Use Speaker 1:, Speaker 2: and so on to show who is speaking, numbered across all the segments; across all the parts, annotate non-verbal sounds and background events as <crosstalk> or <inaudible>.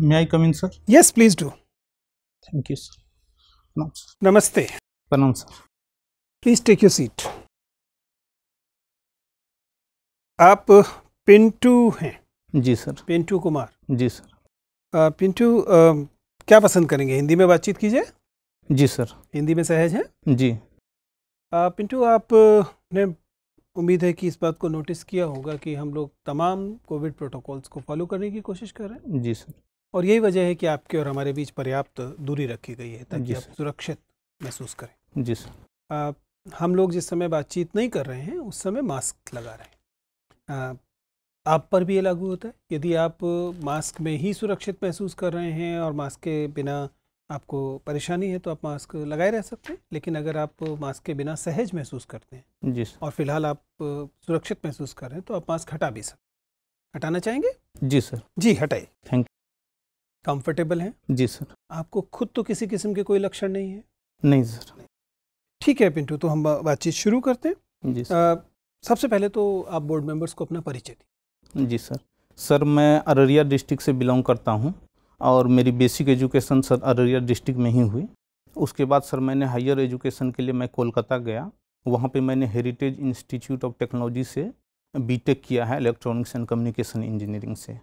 Speaker 1: May I come in, sir? Yes, please do. Thank you,
Speaker 2: sir. No, sir.
Speaker 1: Namaste. Pranam, sir.
Speaker 2: Please take your seat. आप uh, Pintu हैं जी sir Pintu Kumar जी sir uh, Pintu uh, क्या पसंद करेंगे हिंदी में बातचीत कीजिए जी सर हिंदी में सहज है जी पिंटू आपने उम्मीद है कि इस बात को नोटिस किया होगा कि हम लोग तमाम कोविड प्रोटोकॉल्स को फॉलो करने की कोशिश कर रहे हैं जी सर और यही वजह है कि आपके और हमारे बीच पर्याप्त दूरी रखी गई है ताकि आप सुरक्षित महसूस करें
Speaker 3: जी सर
Speaker 2: आ, हम लोग जिस समय बातचीत नहीं कर रहे हैं उस समय मास्क लगा रहे हैं आ, आप पर भी ये लागू होता है यदि आप मास्क में ही सुरक्षित महसूस कर रहे हैं और मास्क के बिना आपको परेशानी है तो आप मास्क लगाए रह सकते हैं लेकिन अगर आप मास्क के बिना सहज महसूस करते हैं जी और फिलहाल आप सुरक्षित महसूस कर रहे हैं तो आप मास्क हटा भी सकते हटाना चाहेंगे जी सर जी हटाइए थैंक कंफर्टेबल हैं जी सर आपको खुद तो किसी किस्म के कोई लक्षण नहीं है नहीं सर ठीक है पिंटू तो हम बातचीत शुरू करते हैं जी सर सबसे पहले तो आप बोर्ड मेंबर्स को अपना परिचय
Speaker 1: दें जी सर सर मैं अररिया डिस्ट्रिक्ट से बिलोंग करता हूँ और मेरी basic education sir Araria district में ही हुई उसके बाद सर मैंने हायर एजुकेशन के लिए मैं कोलकाता गया वहाँ पे मैंने हेरिटेज इंस्टीट्यूट ऑफ टेक्नोलॉजी से बीटेक किया है इलेक्ट्रॉनिक्स एंड कम्युनिकेशन इंजीनियरिंग से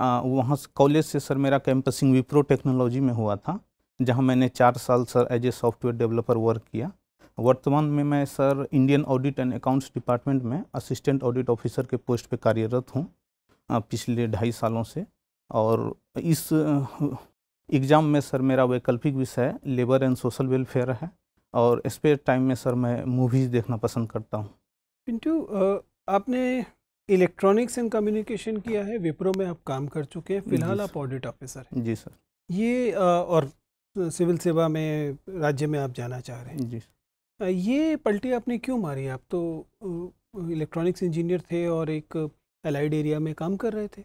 Speaker 1: वहाँ से कॉलेज से सर मेरा कैंपसिंग विप्रो टेक्नोलॉजी में हुआ था जहाँ मैंने चार साल sir as a software developer work किया वर्तमान में मैं sir Indian audit and accounts department में असिस्टेंट ऑडिट ऑफिसर के पोस्ट पे कार्यरत हूँ पिछले ढाई सालों से और इस एग्ज़ाम में सर मेरा वैकल्पिक विषय लेबर एंड सोशल वेलफेयर है और स्पेयर टाइम में सर मैं मूवीज़ देखना पसंद करता हूँ
Speaker 2: पिंटू आपने इलेक्ट्रॉनिक्स एंड कम्युनिकेशन किया है विप्रो में आप काम कर चुके हैं फिलहाल आप ऑडिट ऑफिसर हैं जी सर ये आ, और सिविल सेवा में राज्य में आप जाना चाह रहे हैं जी आ, ये पलटी आपने क्यों मारी आप तो इलेक्ट्रॉनिक्स इंजीनियर थे और एक अलाइड एरिया में काम कर रहे थे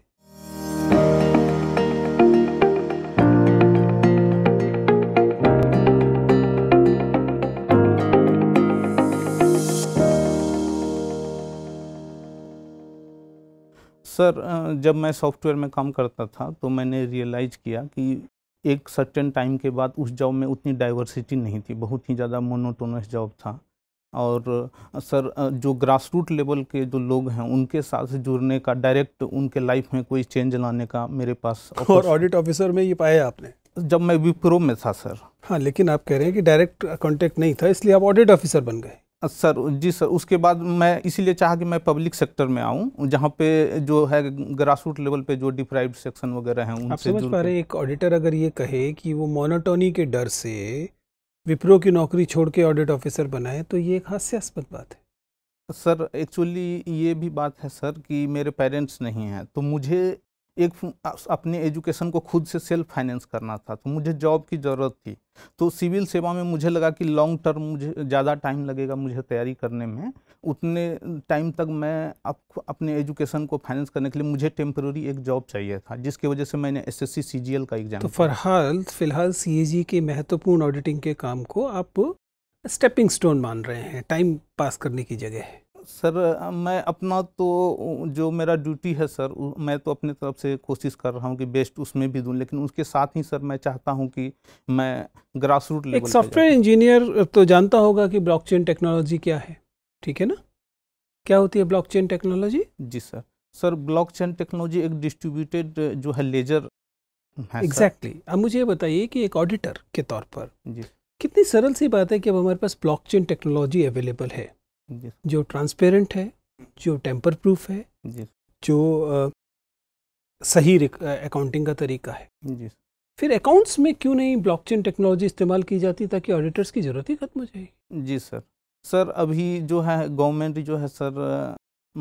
Speaker 1: सर जब मैं सॉफ्टवेयर में काम करता था तो मैंने रियलाइज किया कि एक सर्टेन टाइम के बाद उस जॉब में उतनी डाइवर्सिटी नहीं थी बहुत ही ज़्यादा मोनोटोनस जॉब था और सर जो ग्रास रूट लेवल के जो लोग हैं उनके साथ जुड़ने का डायरेक्ट उनके लाइफ में कोई चेंज लाने का मेरे पास <laughs> और ऑडिट
Speaker 2: ऑफिसर में ये पाया
Speaker 1: आपने जब मैं विप्रो
Speaker 2: में था सर हाँ लेकिन आप कह रहे
Speaker 1: हैं कि डायरेक्ट कांटेक्ट नहीं था इसलिए आप ऑडिट ऑफिसर बन गए सर जी सर उसके बाद मैं इसीलिए चाह कि मैं पब्लिक सेक्टर में आऊं जहां पे जो है ग्रास रूट लेवल पे जो डिप्राइव सेक्शन वगैरह हैं उनसे समझ पा रहे
Speaker 2: एक ऑडिटर अगर ये कहे कि वो मोनोटोनी के डर से विप्रो की नौकरी छोड़ के ऑडिट ऑफिसर बनाए तो ये एक हास्यास्पद बात है
Speaker 1: सर एक्चुअली ये भी बात है सर कि मेरे पेरेंट्स नहीं हैं तो मुझे एक अपने एजुकेशन को खुद से सेल्फ फाइनेंस करना था तो मुझे जॉब की ज़रूरत थी तो सिविल सेवा में मुझे लगा कि लॉन्ग टर्म मुझे ज़्यादा टाइम लगेगा मुझे तैयारी करने में उतने टाइम तक मैं अप, अपने एजुकेशन को फाइनेंस करने के लिए मुझे टेम्प्रेरी एक जॉब चाहिए था जिसकी वजह से मैंने एस एस सी का एग्जाम तो
Speaker 2: फरहाल फिलहाल सी के महत्वपूर्ण ऑडिटिंग के काम को आप स्टेपिंग स्टोन मान रहे हैं टाइम पास करने की जगह है
Speaker 1: सर मैं अपना तो जो मेरा ड्यूटी है सर मैं तो अपने तरफ से कोशिश कर रहा हूँ कि बेस्ट उसमें भी दूँ लेकिन उसके साथ ही सर मैं चाहता हूँ कि मैं grass root level software
Speaker 2: engineer तो जानता होगा कि ब्लॉकचेन टेक्नोलॉजी क्या है ठीक है ना क्या होती है ब्लॉकचेन टेक्नोलॉजी जी सर सर ब्लॉकचेन टेक्नोलॉजी एक डिस्ट्रीब्यूटेड जो है लेजर एग्जैक्टली exactly. अब मुझे बताइए कि एक ऑडिटर के तौर पर जी कितनी सरल सी बात है कि अब हमारे पास ब्लॉकचेन टेक्नोलॉजी अवेलेबल है जो ट्रांसपेरेंट है जो टेम्पर प्रूफ है जो आ, सही
Speaker 1: अकाउंटिंग का तरीका है
Speaker 2: फिर अकाउंट्स में क्यों नहीं ब्लॉकचेन टेक्नोलॉजी इस्तेमाल की जाती ताकि ऑडिटर्स की ज़रूरत ही खत्म हो जाएगी
Speaker 1: जी सर सर अभी जो है गवर्नमेंट जो है सर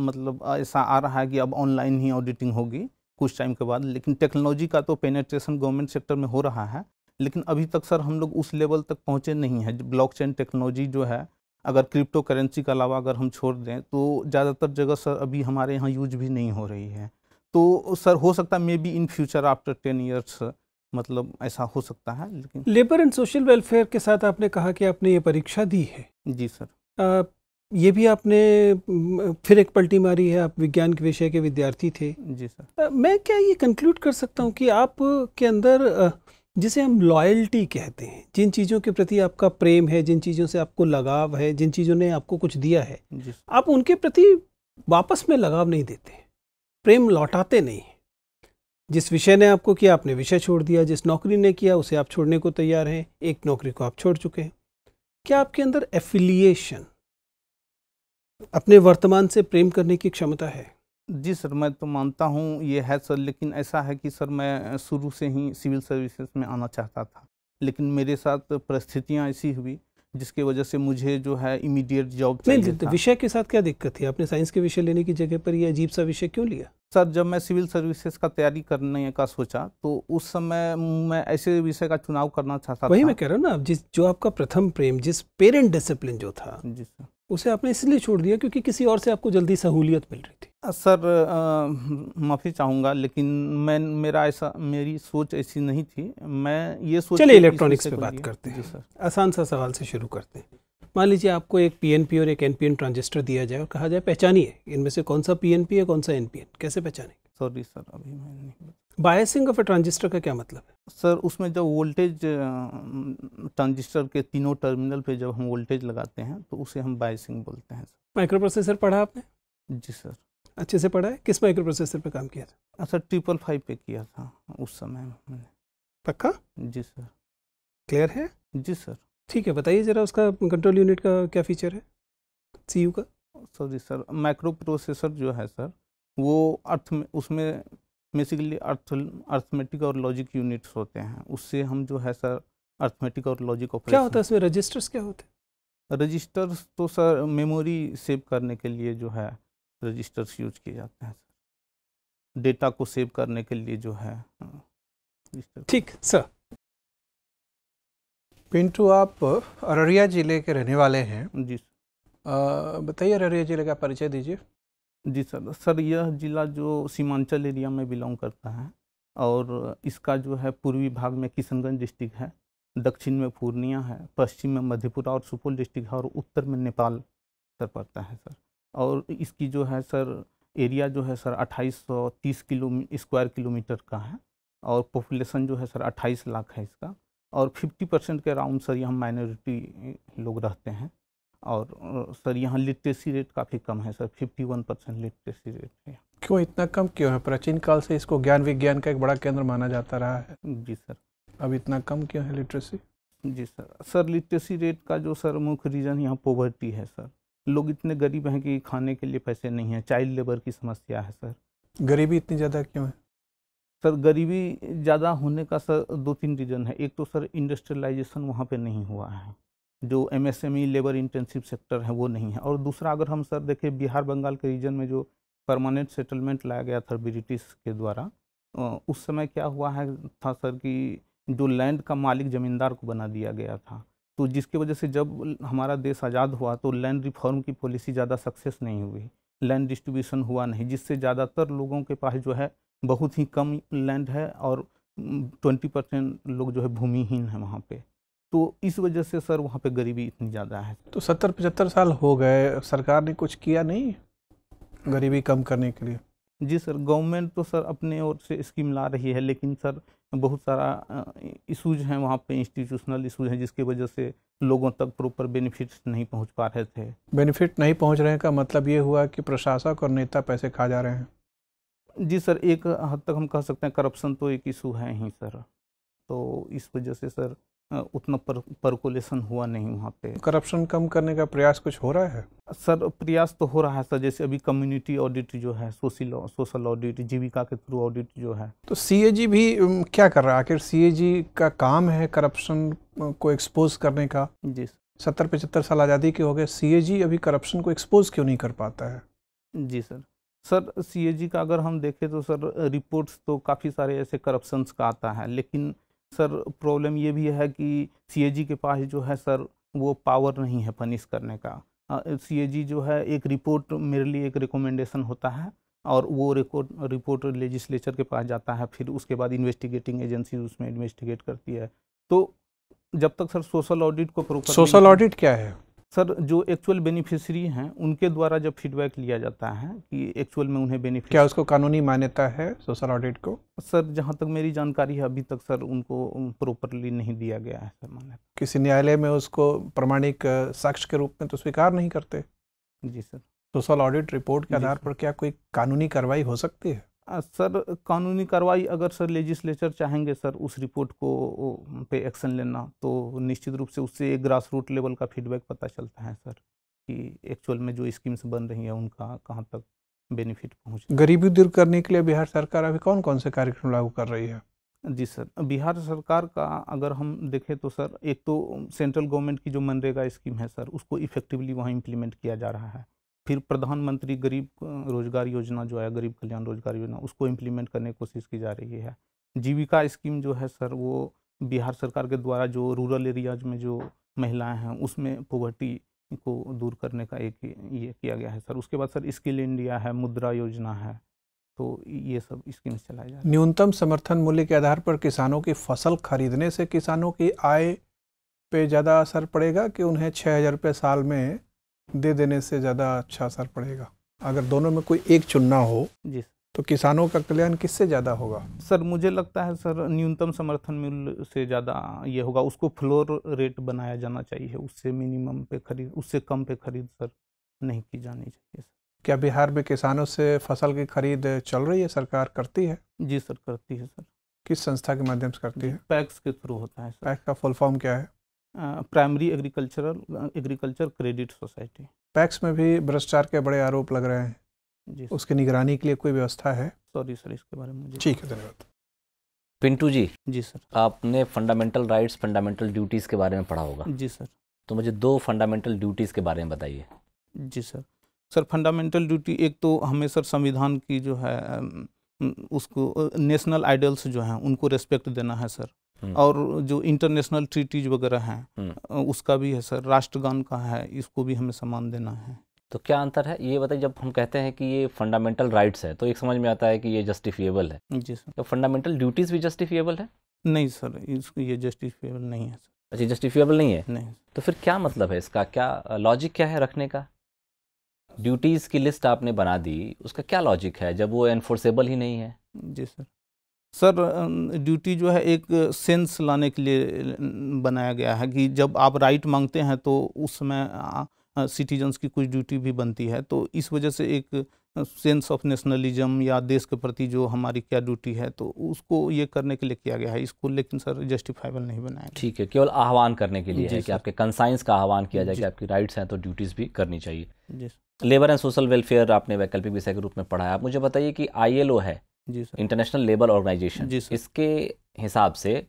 Speaker 1: मतलब ऐसा आ रहा है कि अब ऑनलाइन ही ऑडिटिंग होगी कुछ टाइम के बाद लेकिन टेक्नोलॉजी का तो पेनेट्रेशन गवर्नमेंट सेक्टर में हो रहा है लेकिन अभी तक सर हम लोग उस लेवल तक पहुँचे नहीं है ब्लॉकचेन टेक्नोलॉजी जो है अगर क्रिप्टो करेंसी के अलावा अगर हम छोड़ दें तो ज़्यादातर जगह सर अभी हमारे यहाँ यूज भी नहीं हो रही है तो सर हो सकता है may be in future after ten years मतलब ऐसा हो सकता है लेकिन
Speaker 2: लेबर एंड सोशल वेलफेयर के साथ आपने कहा कि आपने ये परीक्षा दी है जी सर आ, ये भी आपने फिर एक पलटी मारी है आप विज्ञान के विषय के विद्यार्थी थे जी सर आ, मैं क्या ये कंक्लूड कर सकता हूँ कि आप के अंदर जिसे हम लॉयल्टी कहते हैं जिन चीज़ों के प्रति आपका प्रेम है जिन चीज़ों से आपको लगाव है जिन चीज़ों ने आपको कुछ दिया है आप उनके प्रति वापस में लगाव नहीं देते प्रेम लौटाते नहीं जिस विषय ने आपको किया आपने विषय छोड़ दिया जिस नौकरी ने किया उसे आप छोड़ने को तैयार हैं एक नौकरी को आप छोड़ चुके हैं क्या आपके अंदर एफिलिएशन अपने वर्तमान
Speaker 1: से प्रेम करने की क्षमता है जी सर मैं तो मानता हूँ ये है सर लेकिन ऐसा है कि सर मैं शुरू से ही सिविल सर्विसेज में आना चाहता था लेकिन मेरे साथ परिस्थितियाँ ऐसी हुई जिसकी वजह से मुझे जो है इमीडिएट जॉब नहीं तो विषय
Speaker 2: के साथ क्या दिक्कत थी आपने
Speaker 1: साइंस के विषय लेने की जगह पर यह अजीब सा विषय क्यों लिया सर जब मैं सिविल सर्विसेज का तैयारी करने का सोचा तो उस समय मैं ऐसे विषय का चुनाव करना चाहता वही
Speaker 2: था। मैं कह रहा हूँ ना जिस जो आपका प्रथम प्रेम जिस पेरेंट डिसिप्लिन जो था जी सर उसे आपने इसलिए छोड़ दिया क्योंकि किसी और से आपको जल्दी सहूलियत मिल रही
Speaker 1: थी सर माफ़ी चाहूँगा लेकिन मैं मेरा ऐसा मेरी सोच ऐसी नहीं थी मैं ये सोच चलिए इलेक्ट्रॉनिक्स पे बात करते हैं सर
Speaker 2: आसान सा सवाल से शुरू करते हैं मान लीजिए आपको एक पी और एक एनपीएन ट्रांजिस्टर दिया जाए और कहा जाए पहचानिए इनमें से कौन सा पी है कौन सा एनपीएन कैसे पहचाने
Speaker 1: सॉरी सर अभी मैं
Speaker 2: नहीं बायसिंग ऑफ ए ट्रांजिस्टर का क्या मतलब है
Speaker 1: सर उसमें जब वोल्टेज ट्रांजिस्टर के तीनों टर्मिनल पे जब हम वोल्टेज लगाते हैं तो उसे हम बायसिंग बोलते हैं
Speaker 2: माइक्रो प्रोसेसर पढ़ा आपने जी सर अच्छे से पढ़ा है किस माइक्रो प्रोसेसर पर काम किया था
Speaker 1: हाँ, सर ट्रिपल फाइव पे किया था उस समय मैंने पक्का जी सर क्लियर है जी सर
Speaker 2: ठीक है बताइए ज़रा उसका कंट्रोल यूनिट का क्या फीचर है
Speaker 1: सी का सॉरी सर माइक्रो प्रोसेसर जो है सर वो अर्थ में उसमें बेसिकली अर्थ अर्थमेटिक और लॉजिक यूनिट्स होते हैं उससे हम जो है सर अर्थमेटिक और लॉजिक ऑपरेशन क्या होता है इसमें रजिस्टर्स क्या होते हैं रजिस्टर्स तो सर मेमोरी सेव करने के लिए जो है रजिस्टर्स यूज किए जाते हैं सर डेटा को सेव करने के लिए जो है हाँ,
Speaker 4: ठीक सर पिंटू आप
Speaker 1: अररिया ज़िले के रहने वाले हैं जी बताइए अररिया ज़िले का परिचय दीजिए जी सर सर यह ज़िला जो सीमांचल एरिया में बिलोंग करता है और इसका जो है पूर्वी भाग में किशनगंज डिस्ट्रिक्ट है दक्षिण में पूर्णिया है पश्चिम में मधेपुरा और सुपौल डिस्ट्रिक्ट है और उत्तर में नेपाल सर पड़ता है सर और इसकी जो है सर एरिया जो है सर 2830 किलो स्क्वायर किलोमीटर का है और पॉपुलेशन जो है सर 28 लाख है इसका और 50 परसेंट के अराउंड सर यहाँ माइनॉरिटी लोग रहते हैं और सर यहाँ लिटरेसी रेट काफ़ी कम है सर 51 परसेंट लिटरेसी रेट है
Speaker 4: क्यों इतना कम क्यों है प्राचीन काल से इसको ज्ञान विज्ञान का एक बड़ा
Speaker 1: केंद्र माना जाता रहा है जी सर अब इतना कम क्यों है लिटरेसी जी सर सर लिटरेसी रेट का जो सर मुख्य रीज़न यहाँ पॉवर्टी है सर लोग इतने गरीब हैं कि खाने के लिए पैसे नहीं हैं चाइल्ड लेबर की समस्या है सर
Speaker 4: गरीबी इतनी ज़्यादा क्यों है
Speaker 1: सर गरीबी ज़्यादा होने का सर दो तीन रीज़न है एक तो सर इंडस्ट्रियलाइजेशन वहाँ पे नहीं हुआ है जो एमएसएमई लेबर इंटेंसिव सेक्टर है वो नहीं है और दूसरा अगर हम सर देखें बिहार बंगाल के रीजन में जो परमानेंट सेटलमेंट लाया गया था ब्रिटिश के द्वारा उस समय क्या हुआ है था सर कि जो लैंड का मालिक ज़मींदार को बना दिया गया था तो जिसकी वजह से जब हमारा देश आज़ाद हुआ तो लैंड रिफॉर्म की पॉलिसी ज़्यादा सक्सेस नहीं हुई लैंड डिस्ट्रीब्यूशन हुआ नहीं जिससे ज़्यादातर लोगों के पास जो है बहुत ही कम लैंड है और ट्वेंटी परसेंट लोग जो है भूमिहीन है वहाँ पे तो इस वजह से सर वहाँ पे गरीबी इतनी ज़्यादा है
Speaker 4: तो सत्तर पचहत्तर साल हो गए सरकार ने कुछ किया नहीं गरीबी कम करने के लिए
Speaker 1: जी सर गवर्नमेंट तो सर अपने ओर से स्कीम ला रही है लेकिन सर बहुत सारा इशूज हैं वहाँ पे इंस्टीट्यूशनल इशूज हैं जिसकी वजह से लोगों तक प्रॉपर बेनिफिट नहीं पहुँच पा रहे थे
Speaker 4: बेनिफिट नहीं पहुँच रहे का मतलब ये हुआ कि
Speaker 1: प्रशासक और नेता पैसे खा जा रहे हैं जी सर एक हद तक हम कह सकते हैं करप्शन तो एक इशू है ही सर तो इस वजह से सर उतना पर, परकुलेशन हुआ नहीं वहाँ पे करप्शन कम करने का प्रयास कुछ हो रहा है सर प्रयास तो हो रहा है सर जैसे अभी कम्युनिटी ऑडिट जो है सोशल सोशल ऑडिट जीविका के थ्रू ऑडिट जो है
Speaker 4: तो सीएजी भी क्या कर रहा है आखिर सीएजी का काम है करप्शन को एक्सपोज करने का जी सत्तर पचहत्तर साल आज़ादी के हो गए सीएजी अभी करप्शन को एक्सपोज क्यों नहीं कर पाता है
Speaker 1: जी सर सर सीएजी का अगर हम देखें तो सर रिपोर्ट्स तो काफ़ी सारे ऐसे करप्शंस का आता है लेकिन सर प्रॉब्लम ये भी है कि सी के पास जो है सर वो पावर नहीं है पनिश करने का सी जो है एक रिपोर्ट मेरे लिए एक रिकमेंडेशन होता है और वो रिकॉर्ड रिपोर्ट लेजिस्लेचर के पास जाता है फिर उसके बाद इन्वेस्टिगेटिंग एजेंसी उसमें इन्वेस्टिगेट करती है तो जब तक सर सोशल ऑडिट को सोशल ऑडिट क्या है सर जो एक्चुअल बेनिफिशरी हैं उनके द्वारा जब फीडबैक लिया जाता है कि एक्चुअल में उन्हें बेनिफिट क्या उसको कानूनी मान्यता है सोशल ऑडिट को सर जहां तक मेरी जानकारी है अभी तक सर उनको प्रॉपरली नहीं दिया गया है सर मान्यता किसी न्यायालय में
Speaker 4: उसको प्रमाणिक साक्ष्य के रूप में तो स्वीकार नहीं करते जी सर सोशल ऑडिट रिपोर्ट के आधार पर क्या कोई कानूनी कार्रवाई हो सकती है
Speaker 1: सर कानूनी कार्रवाई अगर सर लेजिस्लेचर चाहेंगे सर उस रिपोर्ट को पे एक्शन लेना तो निश्चित रूप से उससे एक ग्रास रूट लेवल का फीडबैक पता चलता है सर कि एक्चुअल में जो स्कीम्स बन रही हैं उनका कहाँ तक बेनिफिट पहुँच गरीबी दूर करने के लिए बिहार सरकार अभी कौन कौन से कार्यक्रम लागू कर रही है जी सर बिहार सरकार का अगर हम देखें तो सर एक तो सेंट्रल गवर्नमेंट की जो मनरेगा स्कीम है सर उसको इफेक्टिवली वहाँ इम्प्लीमेंट किया जा रहा है फिर प्रधानमंत्री गरीब रोजगार योजना जो है गरीब कल्याण रोजगार योजना उसको इम्प्लीमेंट करने की कोशिश की जा रही है जीविका स्कीम जो है सर वो बिहार सरकार के द्वारा जो रूरल एरियाज में जो महिलाएं हैं उसमें पोवर्टी को दूर करने का एक ये किया गया है सर उसके बाद सर स्किल इंडिया है मुद्रा योजना है तो ये सब स्कीम चलाई
Speaker 4: जा न्यूनतम समर्थन मूल्य के आधार पर किसानों की फसल खरीदने से किसानों की आय पे ज़्यादा असर पड़ेगा कि उन्हें छः हज़ार रुपये साल में दे देने से ज़्यादा अच्छा असर पड़ेगा अगर दोनों में कोई एक चुनना हो जी तो किसानों का कल्याण किससे ज़्यादा होगा
Speaker 1: सर मुझे लगता है सर न्यूनतम समर्थन मूल्य से ज़्यादा ये होगा उसको फ्लोर रेट बनाया जाना चाहिए उससे मिनिमम पे खरीद उससे कम पे खरीद सर नहीं की जानी चाहिए सर क्या
Speaker 4: बिहार में किसानों से फसल की खरीद चल रही है सरकार करती है जी सर करती है सर
Speaker 1: किस संस्था के माध्यम से करती है पैक्स के थ्रू होता है सर पैक्स का फुल फॉर्म क्या है primary agricultural agriculture credit society
Speaker 4: PACS में भी भ्रष्टाचार के बड़े आरोप लग रहे हैं जी उसकी निगरानी के लिए कोई व्यवस्था है
Speaker 1: सॉरी सर इसके बारे में ठीक
Speaker 4: है धन्यवाद
Speaker 5: पिंटू जी जी सर आपने फंडामेंटल राइट्स फंडामेंटल ड्यूटीज़ के बारे में पढ़ा होगा जी सर तो मुझे दो फंडामेंटल ड्यूटीज़ के बारे में बताइए
Speaker 1: जी सर सर फंडामेंटल ड्यूटी एक तो हमें सर संविधान की जो है उसको नेशनल आइडल्स जो हैं उनको रेस्पेक्ट देना है सर हम्म। और जो इंटरनेशनल ट्रीटीज वगैरह हैं हम्म। उसका भी है सर राष्ट्रगान का है इसको भी हमें सम्मान देना है
Speaker 5: तो क्या अंतर है ये बताइए जब हम कहते हैं कि ये फंडामेंटल राइट्स है तो एक समझ में आता है कि ये जस्टिफिएबल है जी सर तो फंडामेंटल ड्यूटीज भी जस्टिफिएबल है नहीं सर इसको ये जस्टिफिएबल नहीं है सर अच्छा जस्टिफिएबल नहीं है नहीं तो फिर क्या मतलब है इसका क्या लॉजिक क्या है रखने का ड्यूटीज़ की लिस्ट आपने बना दी उसका क्या लॉजिक है जब वो एनफोर्सेबल ही नहीं है जी सर
Speaker 1: सर ड्यूटी जो है एक सेंस लाने के लिए बनाया गया है कि जब आप राइट मांगते हैं तो उस समय सिटीजन्स की कुछ ड्यूटी भी बनती है तो इस वजह से एक सेंस ऑफ नेशनलिज्म या देश के प्रति जो हमारी क्या ड्यूटी है तो उसको ये करने के लिए किया गया है इसको लेकिन सर जस्टिफाइबल नहीं बनाया
Speaker 5: ठीक है केवल आह्वान करने के लिए है कि आपके कंसाइंस का आह्वान किया जाए कि आपकी राइट्स हैं तो ड्यूटीज़ भी करनी चाहिए लेबर एंड सोशल वेलफेयर आपने वैकल्पिक विषय के रूप में पढ़ाया आप मुझे बताइए कि आई है जी सर इंटरनेशनल लेबर ऑर्गेनाइजेशन जी सर इसके हिसाब से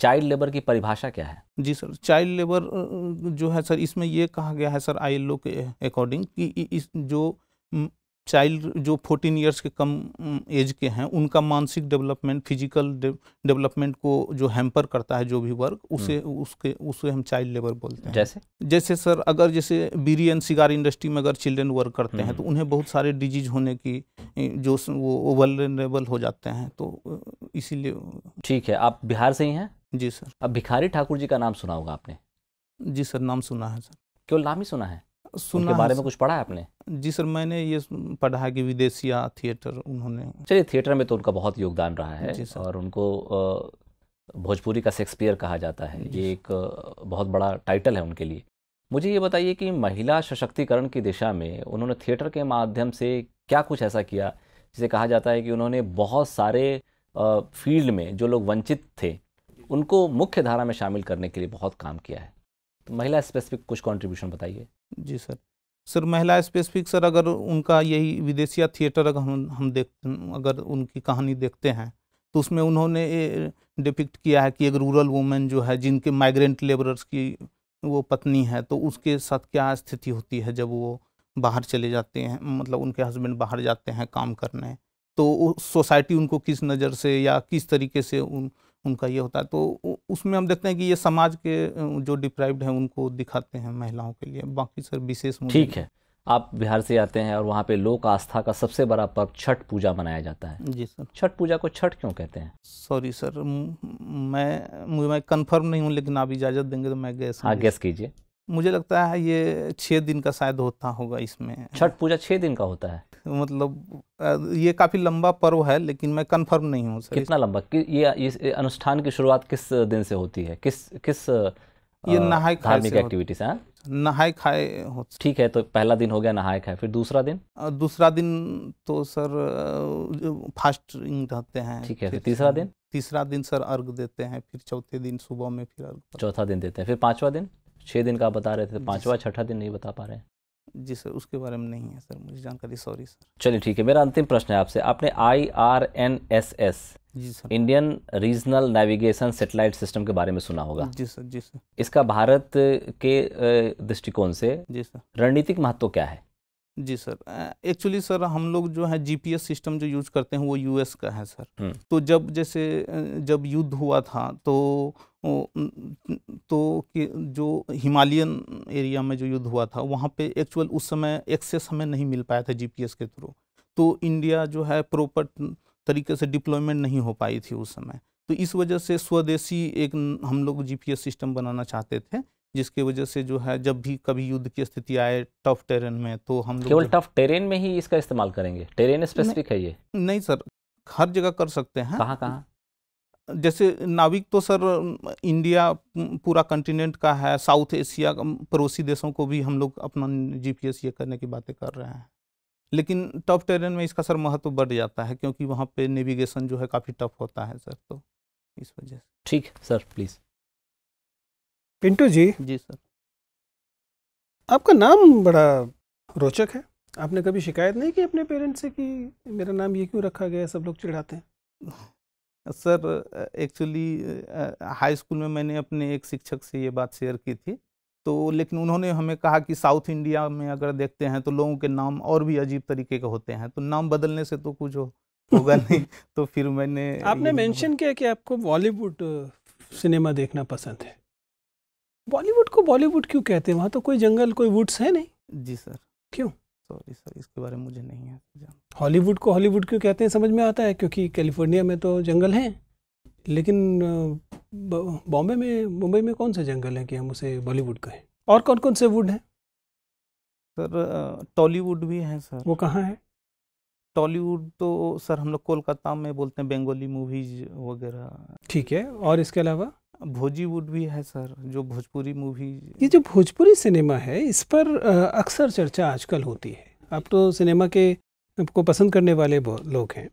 Speaker 5: चाइल्ड लेबर की परिभाषा क्या है
Speaker 1: जी सर चाइल्ड लेबर जो है सर इसमें ये कहा गया है सर आई के अकॉर्डिंग कि इस जो चाइल्ड जो 14 इयर्स के कम एज के हैं उनका मानसिक डेवलपमेंट फिजिकल डेवलपमेंट को जो हैम्पर करता है जो भी वर्क उसे हम्म। उसके उसे हम चाइल्ड लेबर बोलते हैं जैसे जैसे सर अगर जैसे बीरी एंड सिगार इंडस्ट्री में अगर चिल्ड्रन वर्क करते हैं हम्म। तो उन्हें बहुत सारे डिजीज होने की जो वो ओवरबल हो जाते हैं तो इसीलिए
Speaker 5: ठीक है आप बिहार से ही हैं जी सर अब भिखारी ठाकुर जी का नाम सुना होगा आपने जी
Speaker 1: सर नाम सुना है सर केवल नाम ही सुना है सुना के बारे में कुछ पढ़ा है आपने जी सर मैंने ये पढ़ा है कि विदेशिया थिएटर उन्होंने
Speaker 5: चलिए थिएटर में तो उनका बहुत योगदान रहा है और उनको भोजपुरी का शेक्सपियर कहा जाता है ये एक बहुत बड़ा टाइटल है उनके लिए मुझे ये बताइए कि महिला सशक्तिकरण की दिशा में उन्होंने थिएटर के माध्यम से क्या कुछ ऐसा किया जिसे कहा जाता है कि उन्होंने बहुत सारे फील्ड में जो लोग वंचित थे उनको मुख्य धारा में शामिल करने के लिए बहुत काम किया है तो महिला स्पेसिफिक कुछ कंट्रीब्यूशन बताइए जी सर सर महिला स्पेसिफिक सर अगर उनका
Speaker 1: यही विदेशिया थिएटर अगर हम हम देख अगर उनकी कहानी देखते हैं तो उसमें उन्होंने डिपिक्ट किया है कि एक रूरल वूमेन जो है जिनके माइग्रेंट लेबरर्स की वो पत्नी है तो उसके साथ क्या स्थिति होती है जब वो बाहर चले जाते हैं मतलब उनके हस्बैंड बाहर जाते हैं काम करने तो सोसाइटी उनको किस नज़र से या किस तरीके से उन उनका ये होता है तो उसमें हम देखते हैं कि ये समाज के जो डिप्राइव्ड हैं उनको दिखाते हैं महिलाओं के लिए बाकी सर विशेष ठीक है
Speaker 5: आप बिहार से आते हैं और वहाँ पे लोक आस्था का सबसे बड़ा पर्व छठ पूजा मनाया जाता है
Speaker 1: जी सर छठ पूजा को छठ क्यों कहते हैं सॉरी सर मैं मुझे मैं कंफर्म नहीं हूँ लेकिन आप इजाज़त देंगे तो मैं गैस हाँ गैस कीजिए मुझे लगता है ये छः दिन का शायद होता होगा इसमें छठ पूजा छः दिन का होता है मतलब ये काफ़ी लंबा पर्व है लेकिन मैं कंफर्म नहीं हूँ कितना
Speaker 5: लंबा कि ये इस अनुष्ठान की शुरुआत किस दिन से होती है किस किस ये नहाय धार्मिक एक्टिविटीज है हाँ? नहाय खाए ठीक है तो पहला दिन हो गया नहाय खाए फिर दूसरा दिन
Speaker 1: दूसरा दिन तो सर फास्टिंग रहते हैं ठीक है तीसरा दिन तीसरा दिन सर अर्घ देते हैं फिर चौथे दिन सुबह में फिर अर्घ
Speaker 5: चौथा दिन देते हैं फिर पांचवा दिन छः दिन का बता रहे थे पाँचवा छठा दिन नहीं बता पा रहे जी सर उसके बारे में नहीं है सर मुझे जानकारी सॉरी सर चलिए ठीक है मेरा अंतिम प्रश्न है आपसे आपने I R N S S जी sir Indian regional navigation satellite system के बारे में सुना होगा जी सर जी सर इसका भारत के दृष्टिकोण से जी सर रणनीतिक महत्व क्या है
Speaker 1: जी सर एक्चुअली सर हम लोग जो है जीपीएस सिस्टम जो यूज करते हैं वो यूएस का है सर हम्म। तो जब जैसे जब युद्ध हुआ था तो तो कि जो हिमालयन एरिया में जो युद्ध हुआ था वहाँ पे एक्चुअल उस समय एक्सेस हमें नहीं मिल पाया था जीपीएस के थ्रू तो इंडिया जो है प्रॉपर तरीके से डिप्लॉयमेंट नहीं हो पाई थी उस समय तो इस वजह से स्वदेशी एक हम लोग जी सिस्टम बनाना चाहते थे जिसके वजह से जो है जब भी कभी युद्ध की स्थिति आए टफ टेरेन में तो हम केवल
Speaker 5: टफ टेरेन में ही इसका
Speaker 1: इस्तेमाल करेंगे टेरेन स्पेसिफिक है ये नहीं सर हर जगह कर सकते हैं कहाँ कहाँ जैसे नाविक तो सर इंडिया पूरा कंटिनेंट का है साउथ एशिया पड़ोसी देशों को भी हम लोग अपना जीपीएस ये करने की बातें कर रहे हैं लेकिन टफ टेरेन में इसका सर महत्व बढ़ जाता है क्योंकि वहाँ पे नेविगेशन जो है काफ़ी टफ होता है सर तो इस वजह से ठीक सर प्लीज़ पिंटू जी जी सर
Speaker 2: आपका नाम बड़ा रोचक है आपने कभी शिकायत नहीं की अपने पेरेंट्स से कि मेरा नाम ये क्यों रखा गया सब लोग चिढ़ाते
Speaker 1: हैं सर एक्चुअली हाई स्कूल में मैंने अपने एक शिक्षक से ये बात शेयर की थी तो लेकिन उन्होंने हमें कहा कि साउथ इंडिया में अगर देखते हैं तो लोगों के नाम और भी अजीब तरीके के होते हैं तो नाम बदलने से तो कुछ होगा नहीं <laughs> तो फिर मैंने आपने
Speaker 2: मेंशन किया कि आपको बॉलीवुड
Speaker 1: सिनेमा देखना पसंद है
Speaker 2: बॉलीवुड को बॉलीवुड क्यों कहते हैं वहाँ तो कोई जंगल कोई वुड्स है नहीं जी सर क्यों
Speaker 1: सॉरी सर इसके बारे में मुझे नहीं है
Speaker 2: हॉलीवुड को हॉलीवुड क्यों कहते हैं समझ में आता है क्योंकि कैलिफोर्निया में तो जंगल हैं लेकिन बॉम्बे में मुंबई में कौन से जंगल हैं कि हम उसे बॉलीवुड कहें और कौन कौन से वुड हैं
Speaker 1: सर टॉलीवुड भी हैं सर वो कहाँ है टॉलीवुड तो सर हम लोग कोलकाता में बोलते हैं बेंगोली मूवीज वगैरह ठीक है और इसके अलावा भोजीवुड भी है सर जो भोजपुरी मूवी
Speaker 2: ये जो भोजपुरी सिनेमा है इस पर अक्सर चर्चा आजकल होती है आप तो सिनेमा के को पसंद करने वाले लोग हैं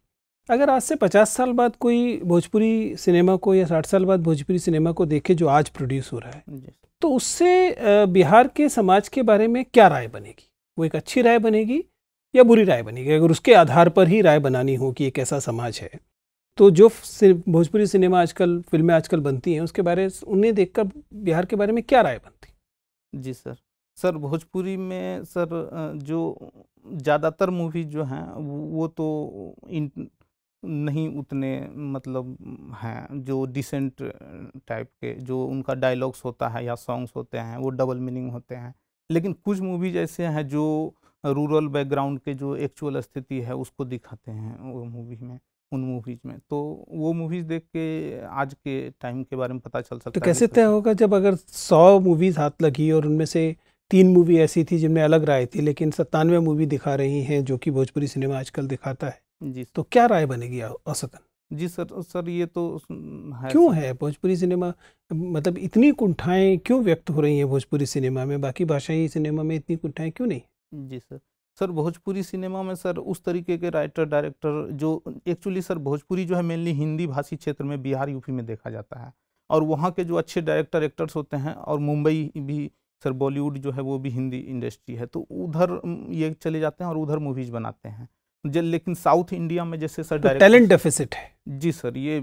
Speaker 2: अगर आज से पचास साल बाद कोई भोजपुरी सिनेमा को या साठ साल बाद भोजपुरी सिनेमा को देखे जो आज प्रोड्यूस हो रहा है तो उससे बिहार के समाज के बारे में क्या राय बनेगी वो एक अच्छी राय बनेगी या बुरी राय बनेगी अगर उसके आधार पर ही राय बनानी हो कि एक ऐसा समाज है तो जो भोजपुरी सिनेमा आजकल फिल्में आजकल बनती हैं उसके बारे उन्हें देखकर बिहार के बारे में क्या राय
Speaker 1: बनती जी सर सर भोजपुरी में सर जो ज़्यादातर मूवी जो हैं वो तो इन नहीं उतने मतलब हैं जो डिसेंट टाइप के जो उनका डायलॉग्स होता है या सॉन्ग्स होते हैं वो डबल मीनिंग होते हैं लेकिन कुछ मूवीज ऐसे हैं जो रूरल बैकग्राउंड के जो एक्चुअल स्थिति है उसको दिखाते हैं वो मूवी में मूवीज़ में तो वो मूवीज़ देख के आज के टाइम के बारे में पता चल सकता तो कैसे तय
Speaker 2: होगा जब अगर सौ मूवीज़ हाथ लगी और उनमें से तीन मूवी ऐसी थी जिनमें अलग राय थी लेकिन सत्तानवे मूवी दिखा रही हैं जो कि भोजपुरी सिनेमा आजकल दिखाता है जी तो क्या राय बनेगी औसतन
Speaker 1: जी सर सर ये तो है क्यों
Speaker 2: है भोजपुरी सिनेमा मतलब इतनी कुंठाएं क्यों व्यक्त हो रही हैं भोजपुरी सिनेमा में बाकी भाषाई सिनेमा में इतनी कुंठाएं क्यों नहीं
Speaker 1: जी सर सर भोजपुरी सिनेमा में सर उस तरीके के राइटर डायरेक्टर जो एक्चुअली सर भोजपुरी जो है मेनली हिंदी भाषी क्षेत्र में बिहार यूपी में देखा जाता है और वहाँ के जो अच्छे डायरेक्टर एक्टर्स होते हैं और मुंबई भी सर बॉलीवुड जो है वो भी हिंदी इंडस्ट्री है तो उधर ये चले जाते हैं और उधर मूवीज़ बनाते हैं लेकिन साउथ इंडिया में जैसे सर तो टैलेंट डेफिसिट है जी सर ये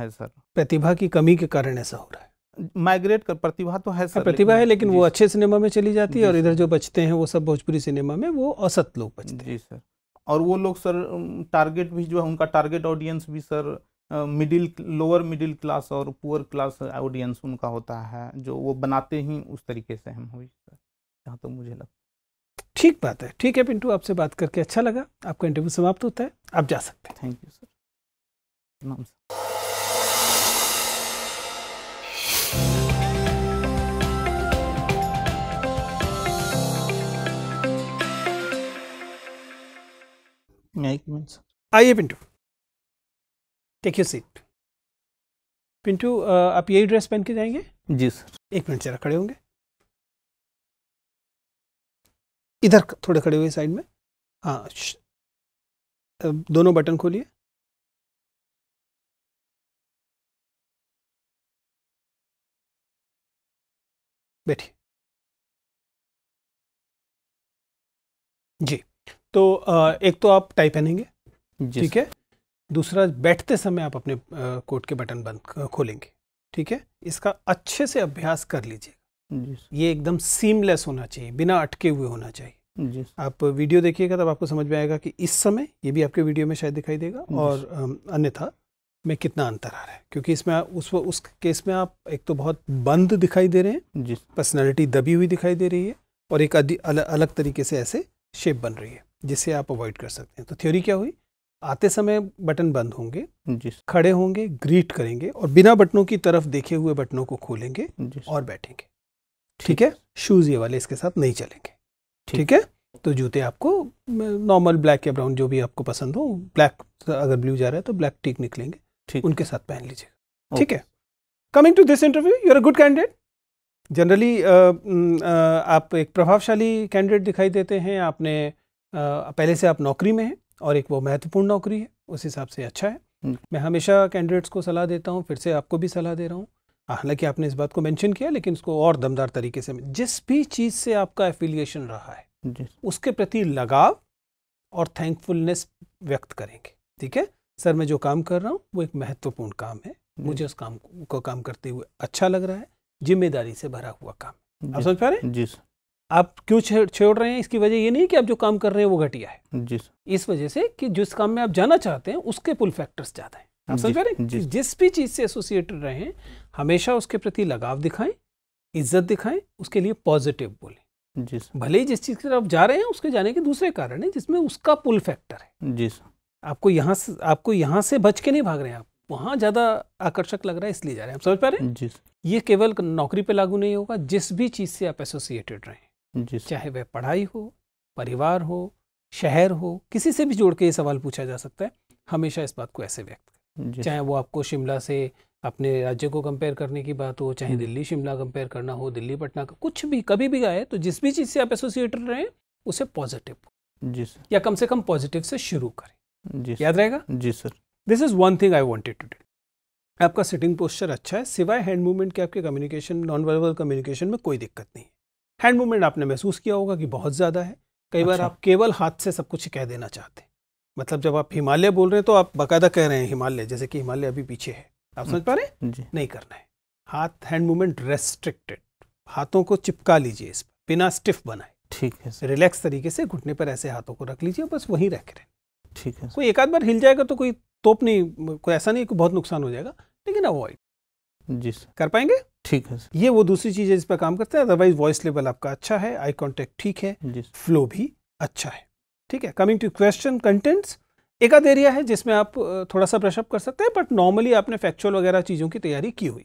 Speaker 1: है सर
Speaker 2: प्रतिभा की कमी के कारण ऐसा हो रहा है
Speaker 1: माइग्रेट कर प्रतिभा तो है हाँ, सर प्रतिभा है लेकिन वो
Speaker 2: अच्छे सिनेमा में चली जाती है और इधर जो बचते हैं वो सब भोजपुरी सिनेमा में वो औसत लोग बचते
Speaker 1: हैं जी सर और वो लोग सर टारगेट भी जो है उनका टारगेट ऑडियंस भी sir middle lower middle class और पुअर क्लास ऑडियंस उनका होता है जो वो बनाते ही उस तरीके से हम हुई सर यहाँ तो मुझे लगता ठीक बात है ठीक है पिंटू आपसे बात करके अच्छा लगा
Speaker 2: आपका इंटरव्यू समाप्त होता है आप जा सकते हैं थैंक यू सर नमस्कार आइए Pintu take you seat Pintu आप यही ड्रेस पहन के जाएंगे जी सर एक मिनट जरा खड़े होंगे इधर थोड़े खड़े हुए साइड में हाँ दोनों बटन खोलिए बैठिए जी तो एक तो आप टाई पहनेंगे ठीक है दूसरा बैठते समय आप अपने कोट के बटन बंद खोलेंगे ठीक है इसका अच्छे से अभ्यास कर लीजिएगा ये एकदम सीमलेस होना चाहिए बिना अटके हुए होना
Speaker 3: चाहिए
Speaker 2: आप वीडियो देखिएगा तब आपको समझ में आएगा कि इस समय ये भी आपके वीडियो में शायद दिखाई देगा और अन्यथा में कितना अंतर आ रहा है क्योंकि इसमें उस उस केस में आप एक तो बहुत बंद दिखाई दे रहे हैं पर्सनैलिटी दबी हुई दिखाई दे रही है और एक अलग तरीके से ऐसे शेप बन रही है जिसे आप अवॉइड कर सकते हैं तो थ्योरी क्या हुई आते समय बटन बंद होंगे खड़े होंगे ग्रीट करेंगे और बिना बटनों की तरफ देखे हुए बटनों को खोलेंगे और बैठेंगे ठीक है शूज ये वाले इसके साथ नहीं चलेंगे ठीक है तो जूते आपको नॉर्मल ब्लैक या ब्राउन जो भी आपको पसंद हो ब्लैक अगर ब्लू जा रहा है तो ब्लैक टीक निकलेंगे उनके साथ पहन लीजिएगा ठीक है coming to this interview you are a good candidate generally आप एक प्रभावशाली कैंडिडेट दिखाई देते हैं आपने पहले से आप नौकरी में हैं और एक वो महत्वपूर्ण नौकरी है उस हिसाब से अच्छा है हम्म। मैं हमेशा कैंडिडेट्स को सलाह देता हूँ फिर से आपको भी सलाह दे रहा हूँ हाँ, हालांकि आपने इस बात को मेंशन किया लेकिन उसको और दमदार तरीके से जिस भी चीज़ से आपका एफिलिएशन रहा है उसके प्रति लगाव और थैंकफुलनेस व्यक्त करेंगे ठीक है सर मैं जो काम कर रहा हूँ वो एक महत्वपूर्ण काम है मुझे उस काम को काम करते हुए अच्छा लग रहा है जिम्मेदारी से भरा हुआ काम आप समझ पा रहे हैं जी सर आप क्यों छोड़ रहे हैं इसकी वजह ये नहीं कि आप जो काम कर रहे हैं वो घटिया है जी इस वजह से कि जिस काम में आप जाना चाहते हैं उसके पुल फैक्टर्स ज़्यादा हैं आप समझ रहे हैं जिस भी चीज़ से एसोसिएटेड रहे हमेशा उसके प्रति लगाव दिखाएं इज्जत दिखाएं उसके लिए पॉजिटिव बोलें जिस भले ही जिस चीज़ की तरफ जा रहे हैं उसके जाने के दूसरे कारण है जिसमें उसका पुल फैक्टर है जी आपको यहाँ से आपको यहाँ से बच के नहीं भाग रहे हैं आप वहाँ ज़्यादा आकर्षक लग रहा है इसलिए जा रहे हैं आप समझ पा रहे हैं ये केवल नौकरी पे लागू नहीं होगा जिस भी चीज़ से आप एसोसिएटेड रहें चाहे वह पढ़ाई हो परिवार हो शहर हो किसी से भी जोड़ के ये सवाल पूछा जा सकता है हमेशा इस बात को ऐसे व्यक्त करें चाहे वो आपको शिमला से अपने राज्य को कंपेयर करने की बात हो चाहे हम्म। दिल्ली शिमला कंपेयर करना हो दिल्ली पटना का कुछ भी कभी भी आए तो जिस भी चीज़ से आप एसोसिएटेड रहें उसे पॉजिटिव जी सर या कम से कम पॉजिटिव से शुरू करें जी याद रहेगा जी sir this is one thing I wanted to do आपका सिटिंग पोस्चर अच्छा है सिवाय हैंड मूवमेंट के आपके कम्युनिकेशन नॉन वर्बल कम्युनिकेशन में कोई दिक्कत नहीं हैंड मूवमेंट आपने महसूस किया होगा कि बहुत ज़्यादा है कई बार अच्छा। आप केवल हाथ से सब कुछ कह देना चाहते हैं मतलब जब आप हिमालय बोल रहे हैं तो आप बाकायदा कह रहे हैं हिमालय जैसे कि हिमालय अभी पीछे है आप समझ पा रहे हैं नहीं करना है हाथ हैंड मूवमेंट रेस्ट्रिक्टेड हाथों को चिपका लीजिए इस पर बिना स्टिफ बनाए ठीक है रिलैक्स तरीके से घुटने पर ऐसे हाथों को रख लीजिए बस वहीं रख रहे ठीक है कोई एक आध बार हिल जाएगा तो कोई तोप नहीं कोई ऐसा नहीं कोई बहुत नुकसान हो जाएगा लेकिन अवॉइड जी सर कर पाएंगे ठीक है सर ये वो दूसरी चीज़ है जिस पर काम करते हैं अदरवाइज वॉइस लेवल आपका अच्छा है आई कॉन्टेक्ट ठीक है फ्लो भी अच्छा है ठीक है कमिंग टू क्वेश्चन कंटेंट्स एक आध एरिया है जिसमें आप थोड़ा सा ब्रशअप कर सकते हैं बट नॉर्मली आपने फैक्चुअल वगैरह चीज़ों की तैयारी की हुई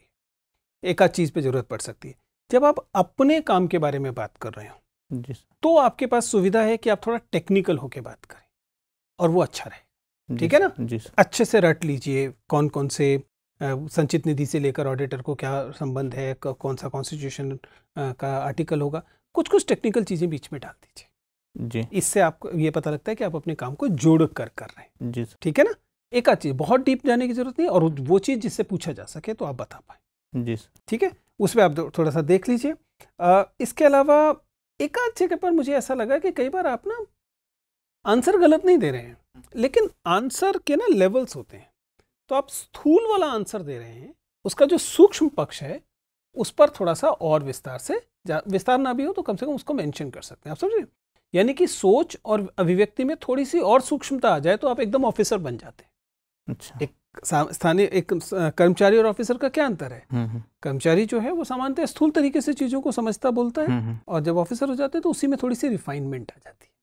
Speaker 2: एक आध चीज़ पे ज़रूरत पड़ सकती है जब आप अपने काम के बारे में बात कर रहे हो तो आपके पास सुविधा है कि आप थोड़ा टेक्निकल होकर बात करें और वो अच्छा रहे ठीक है ना अच्छे से रट लीजिए कौन कौन से संचित निधि से लेकर ऑडिटर को क्या संबंध है कौन सा कॉन्स्टिट्यूशन का आर्टिकल होगा कुछ कुछ टेक्निकल चीज़ें बीच में डाल दीजिए जी इससे आपको ये पता लगता है कि आप अपने काम को जोड़ कर कर रहे हैं जी ठीक है ना एक आध चीज़ बहुत डीप जाने की जरूरत नहीं और वो चीज़ जिससे पूछा जा सके तो आप बता
Speaker 3: पाए जी
Speaker 2: ठीक है उसमें आप थोड़ा सा देख लीजिए इसके अलावा एक आध जगह पर मुझे ऐसा लगा कि कई बार आप ना आंसर गलत नहीं दे रहे हैं लेकिन आंसर के ना लेवल्स होते हैं तो आप स्थूल वाला आंसर दे रहे हैं उसका जो सूक्ष्म पक्ष है उस पर थोड़ा सा और विस्तार से विस्तार ना भी हो तो कम से कम उसको मेंशन कर सकते हैं आप समझिए यानी कि सोच और अभिव्यक्ति में थोड़ी सी और सूक्ष्मता आ जाए तो आप एकदम ऑफिसर बन जाते हैं अच्छा एक स्थानीय एक कर्मचारी और ऑफिसर का क्या अंतर है हम्म, हम्म। कर्मचारी जो है वो सामान्यतः स्थूल तरीके से चीजों को समझता बोलता है हम्म, और जब ऑफिसर हो जाते हैं तो उसी में थोड़ी सी रिफाइनमेंट आ जाती है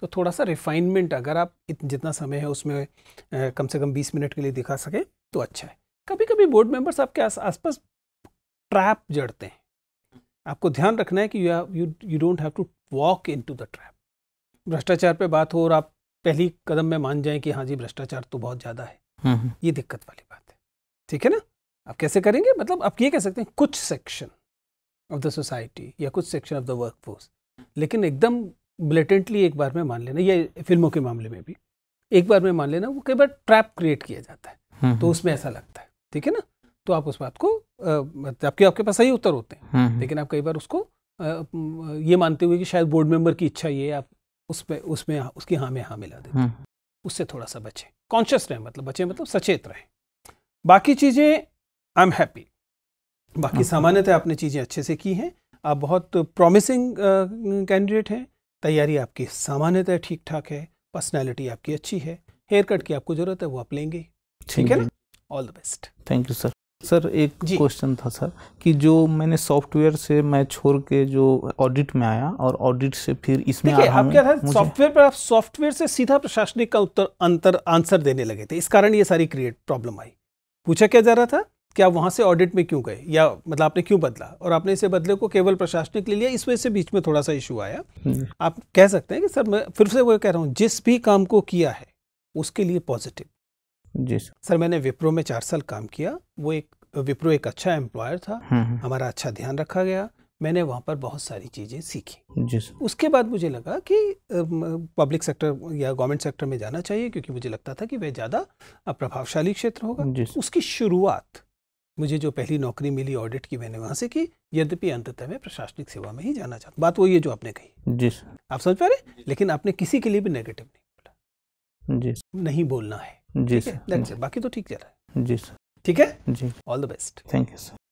Speaker 2: तो थोड़ा सा रिफाइनमेंट अगर आप जितना समय है उसमें कम से कम बीस मिनट के लिए दिखा सकें तो अच्छा है कभी कभी बोर्ड मेंबर्स आपके आस आसपास ट्रैप जड़ते हैं आपको ध्यान रखना है कि you you don't have to walk in the trap भ्रष्टाचार पे बात हो और आप पहली कदम में मान जाएं कि हाँ जी भ्रष्टाचार तो बहुत ज़्यादा है हम्म, हम्म। ये दिक्कत वाली बात है ठीक है ना आप कैसे करेंगे मतलब आप ये कह सकते हैं कुछ सेक्शन ऑफ द सोसाइटी या कुछ section of the work force लेकिन एकदम ब्लेटेंटली एक बार में मान लेना या फिल्मों के मामले में भी एक बार में मान लेना वो कई बार ट्रैप क्रिएट किया जाता है हम्म, तो हम्म। उसमें ऐसा लगता है ठीक है ना तो आप उस बात को मतलब आपके आपके पास सही उत्तर होते हैं हम्म, लेकिन आप कई बार उसको ये मानते हुए कि शायद बोर्ड मेंबर की इच्छा ये आप उसमें उसमें उसकी हाँ में हाँ मिला देते उससे थोड़ा सा बचें कॉन्शियस रहें मतलब बचें मतलब सचेत रहें बाकी चीज़ें आई एम हैप्पी बाकी सामान्यतः आपने चीज़ें अच्छे से की हैं आप बहुत प्रॉमिसिंग कैंडिडेट हैं तैयारी आपकी सामान्यतः ठीक ठाक है पर्सनैलिटी आपकी अच्छी है हेयर कट की आपको जरूरत है वो आप लेंगे ठीक है ना all the best
Speaker 1: thank you sir sir एक क्वेश्चन था सर कि जो मैंने सॉफ्टवेयर से मैं छोड़ के जो ऑडिट में आया और ऑडिट से फिर इसमें आ आप क्या था सॉफ्टवेयर
Speaker 2: पर आप सॉफ्टवेयर से सीधा प्रशासनिक का उत्तर अंतर आंसर देने लगे थे इस कारण ये सारी क्रिएट प्रॉब्लम आई पूछा क्या जा रहा था कि आप वहाँ से ऑडिट में क्यों गए या मतलब आपने क्यों बदला और आपने इसे बदले को केवल प्रशासनिक ले लिया इस वजह से बीच में थोड़ा सा इशू आया हम्म। आप कह सकते हैं कि सर मैं फिर से वो कह रहा हूँ जिस भी काम को किया है उसके लिए पॉजिटिव जी सर सर मैंने विप्रो में चार साल काम किया वो एक विप्रो एक अच्छा एम्प्लॉयर था हम्म, हम्म। हमारा अच्छा ध्यान रखा गया मैंने वहाँ पर बहुत सारी चीज़ें सीखी जी सर उसके बाद मुझे लगा कि पब्लिक सेक्टर या गवर्नमेंट सेक्टर में जाना चाहिए क्योंकि मुझे लगता था कि वह ज़्यादा प्रभावशाली क्षेत्र होगा उसकी शुरुआत मुझे जो पहली नौकरी मिली ऑडिट की मैंने वहाँ से की यद्यपि अंततः मैं प्रशासनिक सेवा में ही जाना चाहता हूँ बात वो ये जो आपने कही जी आप समझ पा रहे लेकिन आपने किसी के लिए भी नेगेटिव नहीं बोला जी नहीं बोलना है जी सर बाकी तो ठीक चल रहा है जी सर ठीक है जी all the best thank you sir